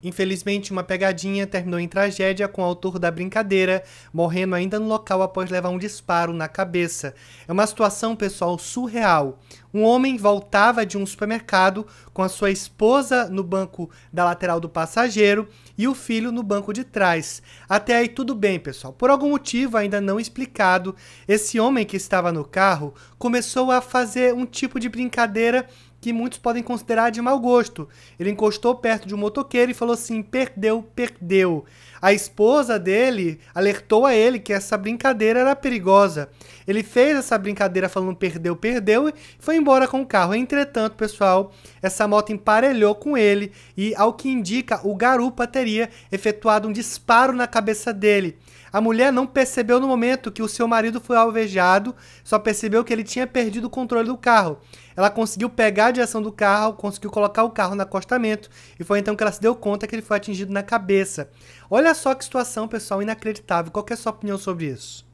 Infelizmente, uma pegadinha terminou em tragédia com o autor da brincadeira, morrendo ainda no local após levar um disparo na cabeça. É uma situação, pessoal, surreal um homem voltava de um supermercado com a sua esposa no banco da lateral do passageiro e o filho no banco de trás. Até aí tudo bem, pessoal. Por algum motivo ainda não explicado, esse homem que estava no carro começou a fazer um tipo de brincadeira que muitos podem considerar de mau gosto. Ele encostou perto de um motoqueiro e falou assim: perdeu, perdeu. A esposa dele alertou a ele que essa brincadeira era perigosa. Ele fez essa brincadeira falando perdeu, perdeu e foi embora com o carro. Entretanto, pessoal, essa moto emparelhou com ele e, ao que indica, o garupa teria efetuado um disparo na cabeça dele. A mulher não percebeu no momento que o seu marido foi alvejado, só percebeu que ele tinha perdido o controle do carro. Ela conseguiu pegar a direção do carro, conseguiu colocar o carro no acostamento e foi então que ela se deu conta que ele foi atingido na cabeça. Olha só que situação, pessoal, inacreditável. Qual é a sua opinião sobre isso?